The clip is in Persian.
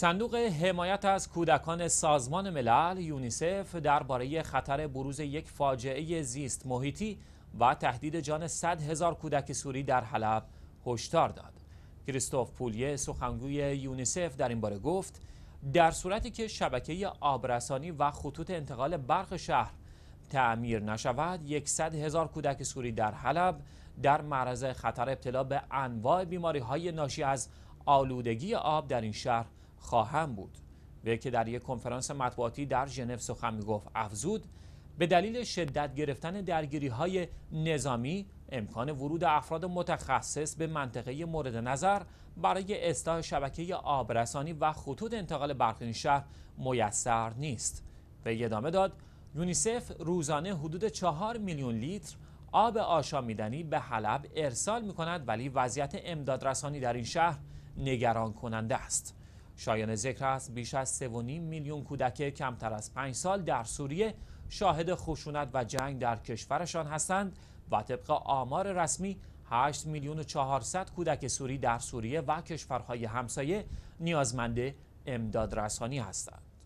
صندوق حمایت از کودکان سازمان ملل یونیسف درباره خطر بروز یک فاجعه زیست محیطی و تهدید جان 100 هزار کودک سوری در حلب هشدار داد. کریستوف پولیه سخنگوی یونیسف در این باره گفت در صورتی که شبکه آبرسانی و خطوط انتقال برق شهر تعمیر نشود 100 هزار کودک سوری در حلب در معرض خطر ابتلا به انواع بیماری های ناشی از آلودگی آب در این شهر خواهم بود وی که در یک کنفرانس مطبوعاتی در ژنو سخن گفت افزود به دلیل شدت گرفتن درگیری های نظامی امکان ورود افراد متخصص به منطقه مورد نظر برای اصلاح شبکه آبرسانی و خطوط انتقال برق این شهر میسر نیست وی ادامه داد یونیسف روزانه حدود چهار میلیون لیتر آب آشامیدنی به حلب ارسال می کند ولی وضعیت امدادرسانی در این شهر نگران کننده است شایان ذکر است بیش از 3.5 میلیون کودک کمتر از 5 سال در سوریه شاهد خشونت و جنگ در کشورشان هستند و طبق آمار رسمی 8 میلیون 400 کودک سوری در سوریه و کشورهای همسایه نیازمند رسانی هستند.